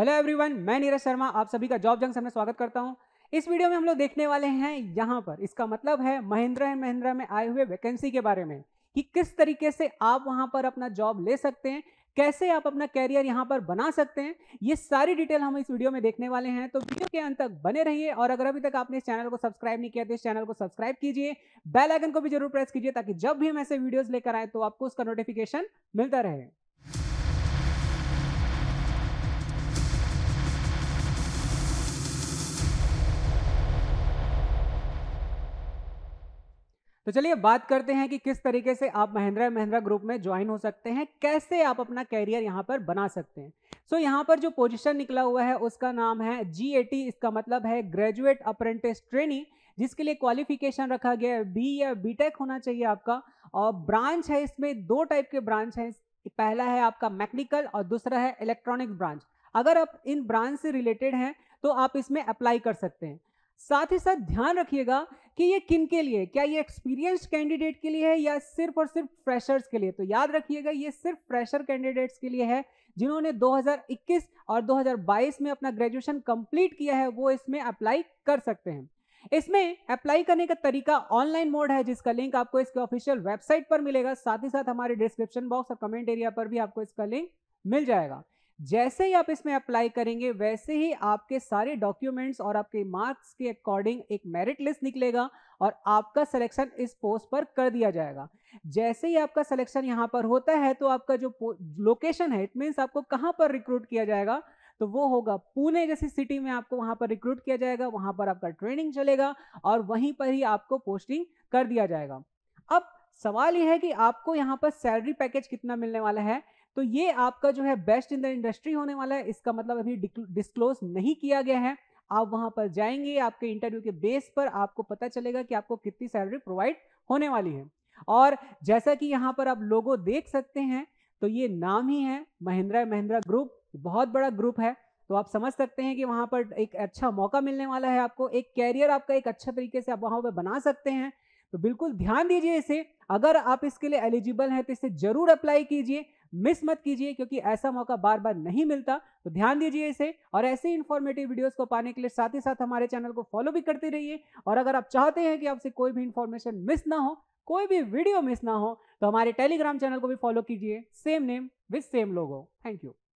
hello everyone मैं नीरज शर्मा आप सभी का जॉब जंग से स्वागत करता हूं इस वीडियो में हम लोग देखने वाले हैं यहां पर इसका मतलब है महिंद्रा एंड महिंद्रा में आए हुए वैकेंसी के बारे में कि किस तरीके से आप वहां पर अपना जॉब ले सकते हैं कैसे आप अपना कैरियर यहाँ पर बना सकते हैं ये सारी डिटेल हम इस वीडियो में देखने वाले हैं तो वीडियो के अंत तक बने रहिए और अगर अभी तक आपने इस चैनल को सब्सक्राइब नहीं किया तो इस चैनल को सब्सक्राइब कीजिए बेल आइकन को भी जरूर प्रेस कीजिए ताकि जब भी हम ऐसे वीडियोस लेकर आए तो आपको उसका नोटिफिकेशन मिलता रहे तो चलिए बात करते हैं कि किस तरीके से आप महिंद्रा महिंद्रा ग्रुप में ज्वाइन हो सकते हैं कैसे आप अपना कैरियर यहाँ पर बना सकते हैं सो so, यहाँ पर जो पोजीशन निकला हुआ है उसका नाम है जी इसका मतलब है ग्रेजुएट अप्रेंटिस ट्रेनिंग जिसके लिए क्वालिफिकेशन रखा गया है बी या बीटेक होना चाहिए आपका और ब्रांच है इसमें दो टाइप के ब्रांच हैं पहला है आपका मैकेनिकल और दूसरा है इलेक्ट्रॉनिक ब्रांच अगर आप इन ब्रांच से रिलेटेड हैं तो आप इसमें अप्लाई कर सकते हैं साथ ही साथ ध्यान रखिएगा कि ये किन के लिए क्या ये एक्सपीरियंस कैंडिडेट के लिए है या सिर्फ और सिर्फ फ्रेशर्स के लिए तो याद रखिएगा ये सिर्फ फ्रेशर कैंडिडेट्स के लिए है जिन्होंने 2021 और 2022 में अपना ग्रेजुएशन कंप्लीट किया है वो इसमें अप्लाई कर सकते हैं इसमें अप्लाई करने का तरीका ऑनलाइन मोड है जिसका लिंक आपको इसके ऑफिशियल वेबसाइट पर मिलेगा साथ ही साथ हमारे डिस्क्रिप्शन बॉक्स और कमेंट एरिया पर भी आपको इसका लिंक मिल जाएगा जैसे ही आप इसमें अप्लाई करेंगे वैसे ही आपके सारे डॉक्यूमेंट्स और आपके मार्क्स के अकॉर्डिंग एक मेरिट लिस्ट निकलेगा और आपका सिलेक्शन इस पोस्ट पर कर दिया जाएगा जैसे ही आपका सिलेक्शन यहां पर होता है तो आपका जो लोकेशन है इट मीन्स आपको कहां पर रिक्रूट किया जाएगा तो वो होगा पुणे जैसी सिटी में आपको वहां पर रिक्रूट किया जाएगा वहां पर आपका ट्रेनिंग चलेगा और वहीं पर ही आपको पोस्टिंग कर दिया जाएगा अब सवाल यह है कि आपको यहाँ पर सैलरी पैकेज कितना मिलने वाला है तो ये आपका जो है बेस्ट इन द इंडस्ट्री होने वाला है इसका मतलब अभी डिस्क्लोज नहीं किया गया है आप वहां पर जाएंगे आपके इंटरव्यू के बेस पर आपको पता चलेगा कि आपको कितनी सैलरी प्रोवाइड होने वाली है और जैसा कि यहाँ पर आप लोगों देख सकते हैं तो ये नाम ही है महिंद्रा महिंद्रा ग्रुप बहुत बड़ा ग्रुप है तो आप समझ सकते हैं कि वहां पर एक अच्छा मौका मिलने वाला है आपको एक कैरियर आपका एक अच्छा तरीके से आप वहां पर बना सकते हैं तो बिल्कुल ध्यान दीजिए इसे अगर आप इसके लिए एलिजिबल हैं तो इसे जरूर अप्लाई कीजिए मिस मत कीजिए क्योंकि ऐसा मौका बार बार नहीं मिलता तो ध्यान दीजिए इसे और ऐसे इन्फॉर्मेटिव वीडियोस को पाने के लिए साथ ही साथ हमारे चैनल को फॉलो भी करते रहिए और अगर आप चाहते हैं कि आपसे कोई भी इन्फॉर्मेशन मिस ना हो कोई भी वीडियो मिस ना हो तो हमारे टेलीग्राम चैनल को भी फॉलो कीजिए same name with same logo thank you